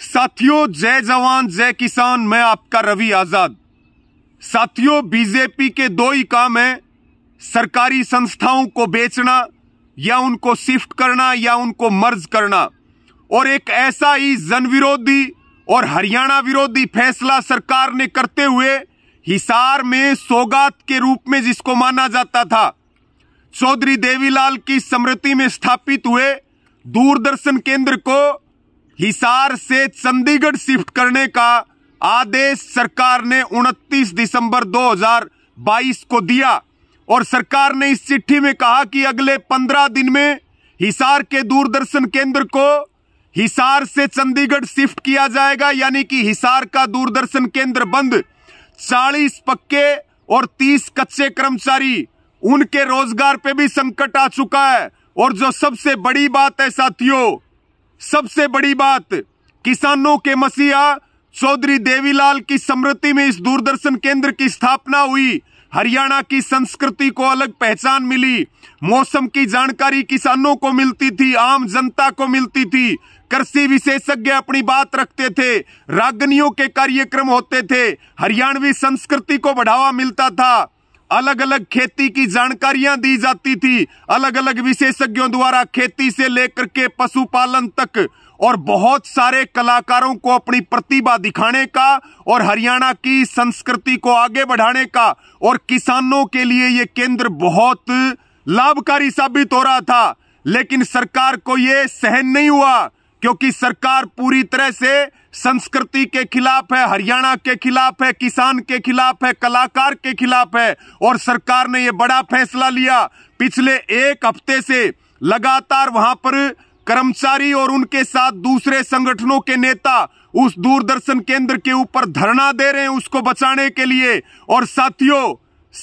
साथियों जय जवान जय किसान मैं आपका रवि आजाद साथियों बीजेपी के दो ही काम है सरकारी संस्थाओं को बेचना या उनको शिफ्ट करना या उनको मर्ज करना और एक ऐसा ही जन विरोधी और हरियाणा विरोधी फैसला सरकार ने करते हुए हिसार में सौगात के रूप में जिसको माना जाता था चौधरी देवीलाल की स्मृति में स्थापित हुए दूरदर्शन केंद्र को हिसार से चंडीगढ़ शिफ्ट करने का आदेश सरकार ने 29 दिसंबर 2022 को दिया और सरकार ने इस चिट्ठी में कहा कि अगले 15 दिन में हिसार के दूरदर्शन केंद्र को हिसार से चंडीगढ़ शिफ्ट किया जाएगा यानी कि हिसार का दूरदर्शन केंद्र बंद 40 पक्के और 30 कच्चे कर्मचारी उनके रोजगार पे भी संकट आ चुका है और जो सबसे बड़ी बात है साथियों सबसे बड़ी बात किसानों के मसीहा चौधरी देवीलाल की स्मृति में इस दूरदर्शन केंद्र की स्थापना हुई हरियाणा की संस्कृति को अलग पहचान मिली मौसम की जानकारी किसानों को मिलती थी आम जनता को मिलती थी कृषि विशेषज्ञ अपनी बात रखते थे रागनियों के कार्यक्रम होते थे हरियाणवी संस्कृति को बढ़ावा मिलता था अलग अलग खेती की जानकारियां दी जाती थी अलग अलग विशेषज्ञों द्वारा खेती से लेकर के पशुपालन तक और बहुत सारे कलाकारों को अपनी प्रतिभा दिखाने का और हरियाणा की संस्कृति को आगे बढ़ाने का और किसानों के लिए ये केंद्र बहुत लाभकारी साबित हो रहा था लेकिन सरकार को ये सहन नहीं हुआ क्योंकि सरकार पूरी तरह से संस्कृति के खिलाफ है हरियाणा के खिलाफ है किसान के खिलाफ है कलाकार के खिलाफ है और सरकार ने यह बड़ा फैसला लिया पिछले एक हफ्ते से लगातार वहां पर कर्मचारी और उनके साथ दूसरे संगठनों के नेता उस दूरदर्शन केंद्र के ऊपर धरना दे रहे हैं उसको बचाने के लिए और साथियों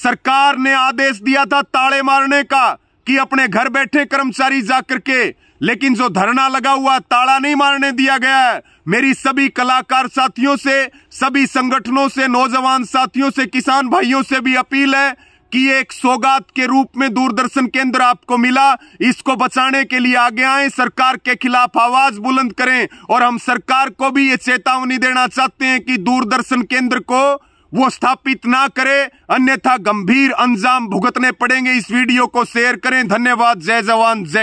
सरकार ने आदेश दिया था ताड़े मारने का कि अपने घर बैठे कर्मचारी जाकर के लेकिन जो धरना लगा हुआ ताला नहीं मारने दिया गया है मेरी सभी कलाकार साथियों से सभी संगठनों से नौजवान साथियों से किसान भाइयों से भी अपील है कि एक सौगात के रूप में दूरदर्शन केंद्र आपको मिला इसको बचाने के लिए आगे आए सरकार के खिलाफ आवाज बुलंद करें और हम सरकार को भी ये चेतावनी देना चाहते हैं कि दूरदर्शन केंद्र को वो स्थापित ना करे अन्यथा गंभीर अंजाम भुगतने पड़ेंगे इस वीडियो को शेयर करें धन्यवाद जय जवान जय